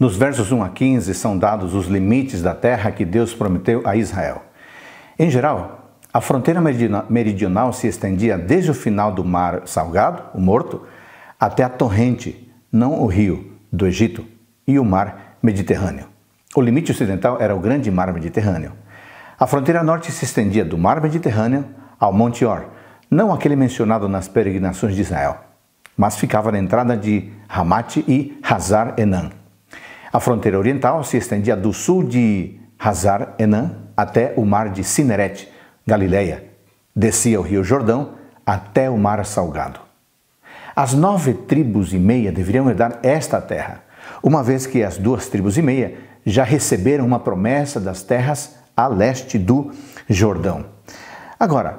Nos versos 1 a 15 são dados os limites da terra que Deus prometeu a Israel. Em geral, a fronteira meridional se estendia desde o final do Mar Salgado, o Morto, até a torrente, não o rio, do Egito e o Mar Mediterrâneo. O limite ocidental era o Grande Mar Mediterrâneo. A fronteira norte se estendia do Mar Mediterrâneo ao Monte Or, não aquele mencionado nas peregrinações de Israel, mas ficava na entrada de Ramat e Hazar Enan. A fronteira oriental se estendia do sul de Hazar Enan até o mar de Cineret, Galileia. Descia o rio Jordão até o mar Salgado. As nove tribos e meia deveriam herdar esta terra, uma vez que as duas tribos e meia já receberam uma promessa das terras a leste do Jordão. Agora,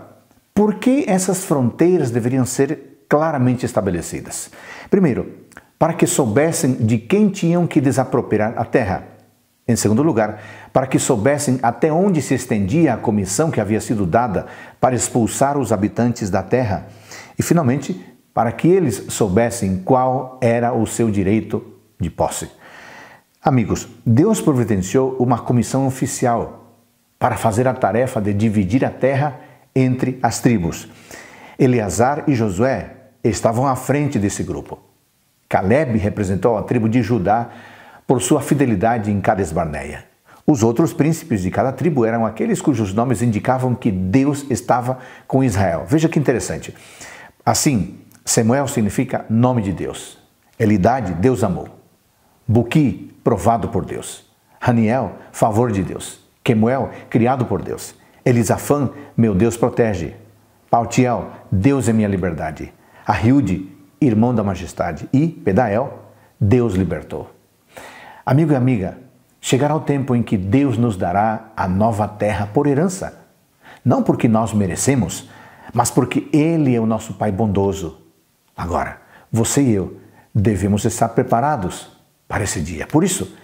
por que essas fronteiras deveriam ser claramente estabelecidas? Primeiro, para que soubessem de quem tinham que desapropriar a terra. Em segundo lugar, para que soubessem até onde se estendia a comissão que havia sido dada para expulsar os habitantes da terra. E, finalmente, para que eles soubessem qual era o seu direito de posse. Amigos, Deus providenciou uma comissão oficial para fazer a tarefa de dividir a terra entre as tribos. Eleazar e Josué estavam à frente desse grupo. Caleb representou a tribo de Judá por sua fidelidade em Cades Barneia. Os outros príncipes de cada tribo eram aqueles cujos nomes indicavam que Deus estava com Israel. Veja que interessante. Assim, Samuel significa nome de Deus. Elidade, Deus amou. Buqui, provado por Deus. Haniel, favor de Deus. Quemuel, criado por Deus. Elisafã, meu Deus protege. Pautiel, Deus é minha liberdade. Arriude, irmão da majestade, e Pedael, Deus libertou. Amigo e amiga, chegará o tempo em que Deus nos dará a nova terra por herança. Não porque nós merecemos, mas porque Ele é o nosso Pai bondoso. Agora, você e eu devemos estar preparados para esse dia. Por isso,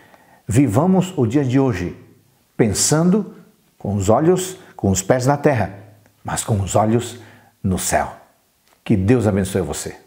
vivamos o dia de hoje pensando com os olhos, com os pés na terra, mas com os olhos no céu. Que Deus abençoe você.